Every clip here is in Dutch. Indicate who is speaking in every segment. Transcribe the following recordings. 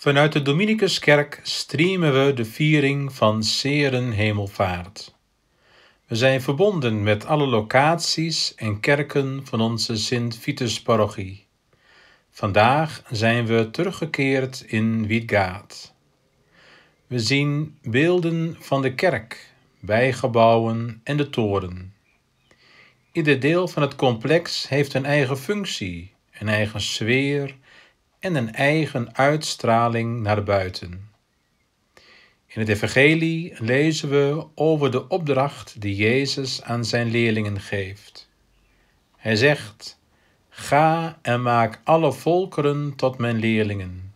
Speaker 1: Vanuit de Dominicuskerk streamen we de viering van Seren Hemelvaart. We zijn verbonden met alle locaties en kerken van onze Sint-Vitus-parochie. Vandaag zijn we teruggekeerd in Wiedgaat. We zien beelden van de kerk, bijgebouwen en de toren. Ieder deel van het complex heeft een eigen functie, een eigen sfeer en een eigen uitstraling naar buiten. In het Evangelie lezen we over de opdracht die Jezus aan zijn leerlingen geeft. Hij zegt: Ga en maak alle volkeren tot mijn leerlingen,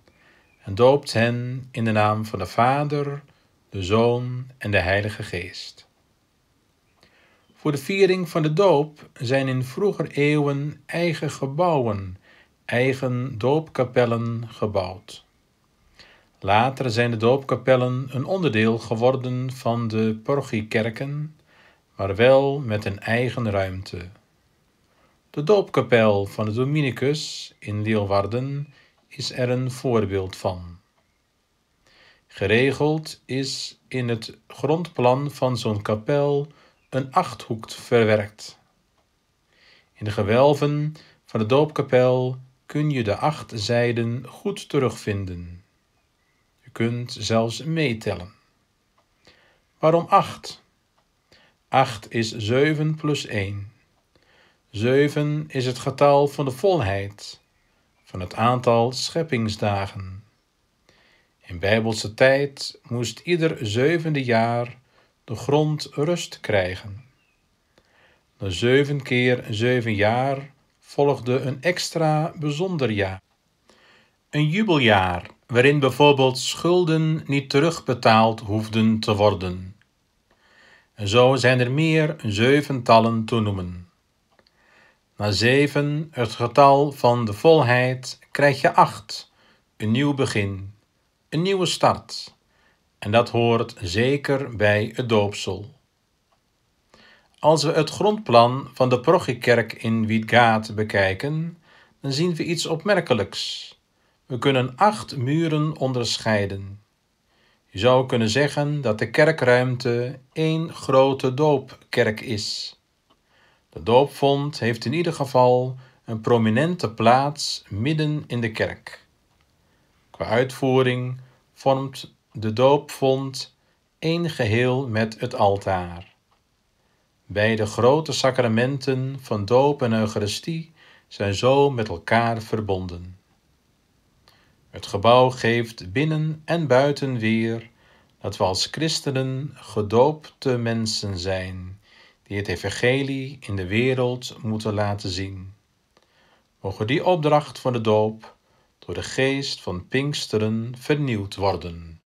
Speaker 1: en doopt hen in de naam van de Vader, de Zoon en de Heilige Geest. Voor de viering van de doop zijn in vroeger eeuwen eigen gebouwen eigen doopkapellen gebouwd. Later zijn de doopkapellen een onderdeel geworden van de parochiekerken, maar wel met een eigen ruimte. De doopkapel van de Dominicus in Leeuwarden is er een voorbeeld van. Geregeld is in het grondplan van zo'n kapel een achthoek verwerkt. In de gewelven van de doopkapel kun je de acht zijden goed terugvinden. Je kunt zelfs meetellen. Waarom acht? Acht is zeven plus één. Zeven is het getal van de volheid, van het aantal scheppingsdagen. In bijbelse tijd moest ieder zevende jaar de grond rust krijgen. De zeven keer zeven jaar volgde een extra bijzonder jaar. Een jubeljaar, waarin bijvoorbeeld schulden niet terugbetaald hoefden te worden. En zo zijn er meer zeventallen te noemen. Na zeven, het getal van de volheid, krijg je acht, een nieuw begin, een nieuwe start. En dat hoort zeker bij het doopsel. Als we het grondplan van de Prochikerk in Wiedgaat bekijken, dan zien we iets opmerkelijks. We kunnen acht muren onderscheiden. Je zou kunnen zeggen dat de kerkruimte één grote doopkerk is. De doopvond heeft in ieder geval een prominente plaats midden in de kerk. Qua uitvoering vormt de doopvond één geheel met het altaar. Bij de grote sacramenten van doop en Eucharistie zijn zo met elkaar verbonden. Het gebouw geeft binnen en buiten weer dat we als christenen gedoopte mensen zijn, die het Evangelie in de wereld moeten laten zien. Mogen die opdracht van de doop door de geest van Pinksteren vernieuwd worden.